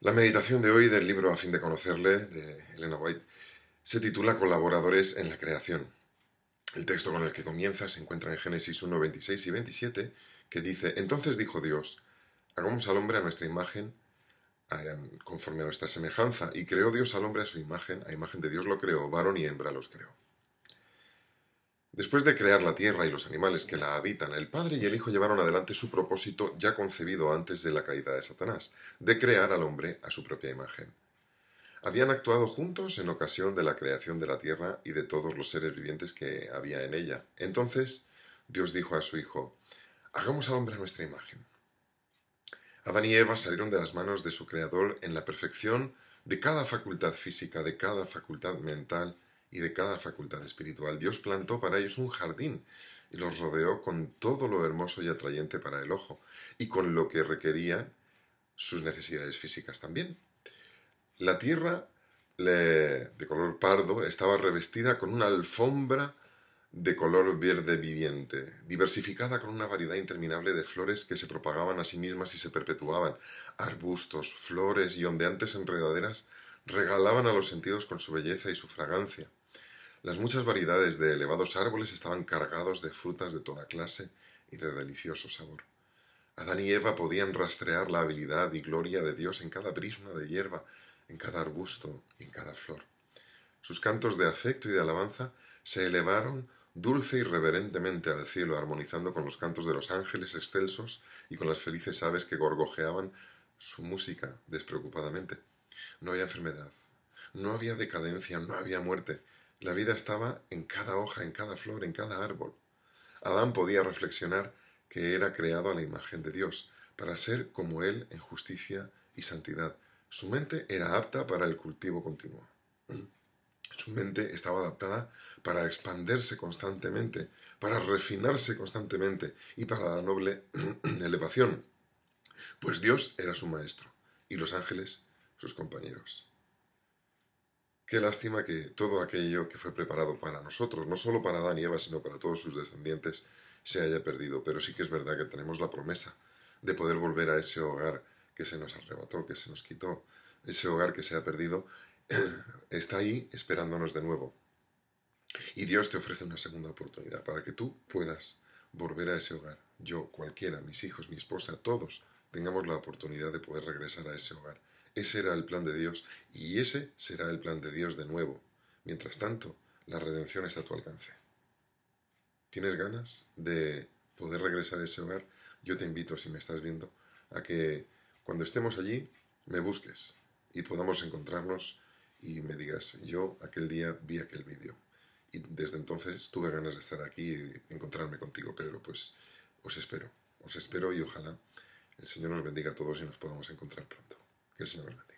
La meditación de hoy del libro A fin de conocerle de Elena White se titula Colaboradores en la creación. El texto con el que comienza se encuentra en Génesis 1, 26 y 27, que dice, Entonces dijo Dios, hagamos al hombre a nuestra imagen, em, conforme a nuestra semejanza, y creó Dios al hombre a su imagen, a imagen de Dios lo creó, varón y hembra los creó. Después de crear la tierra y los animales que la habitan, el Padre y el Hijo llevaron adelante su propósito ya concebido antes de la caída de Satanás, de crear al hombre a su propia imagen. Habían actuado juntos en ocasión de la creación de la tierra y de todos los seres vivientes que había en ella. Entonces Dios dijo a su Hijo, Hagamos al hombre a nuestra imagen. Adán y Eva salieron de las manos de su Creador en la perfección de cada facultad física, de cada facultad mental, y de cada facultad espiritual. Dios plantó para ellos un jardín y los rodeó con todo lo hermoso y atrayente para el ojo y con lo que requerían sus necesidades físicas también. La tierra de color pardo estaba revestida con una alfombra de color verde viviente, diversificada con una variedad interminable de flores que se propagaban a sí mismas y se perpetuaban, arbustos, flores y ondeantes enredaderas regalaban a los sentidos con su belleza y su fragancia. Las muchas variedades de elevados árboles estaban cargados de frutas de toda clase y de delicioso sabor. Adán y Eva podían rastrear la habilidad y gloria de Dios en cada prisma de hierba, en cada arbusto y en cada flor. Sus cantos de afecto y de alabanza se elevaron dulce y reverentemente al cielo, armonizando con los cantos de los ángeles excelsos y con las felices aves que gorgojeaban su música despreocupadamente. No había enfermedad, no había decadencia, no había muerte. La vida estaba en cada hoja, en cada flor, en cada árbol. Adán podía reflexionar que era creado a la imagen de Dios, para ser como Él en justicia y santidad. Su mente era apta para el cultivo continuo. Su mente estaba adaptada para expandirse constantemente, para refinarse constantemente y para la noble elevación, pues Dios era su maestro y los ángeles sus compañeros. Qué lástima que todo aquello que fue preparado para nosotros, no solo para Adán y Eva, sino para todos sus descendientes, se haya perdido, pero sí que es verdad que tenemos la promesa de poder volver a ese hogar que se nos arrebató, que se nos quitó, ese hogar que se ha perdido, está ahí esperándonos de nuevo. Y Dios te ofrece una segunda oportunidad para que tú puedas volver a ese hogar. Yo, cualquiera, mis hijos, mi esposa, todos, tengamos la oportunidad de poder regresar a ese hogar ese era el plan de Dios y ese será el plan de Dios de nuevo. Mientras tanto, la redención está a tu alcance. ¿Tienes ganas de poder regresar a ese hogar? Yo te invito, si me estás viendo, a que cuando estemos allí me busques y podamos encontrarnos y me digas, yo aquel día vi aquel vídeo. Y desde entonces tuve ganas de estar aquí y encontrarme contigo, Pedro. Pues os espero, os espero y ojalá el Señor nos bendiga a todos y nos podamos encontrar pronto. Que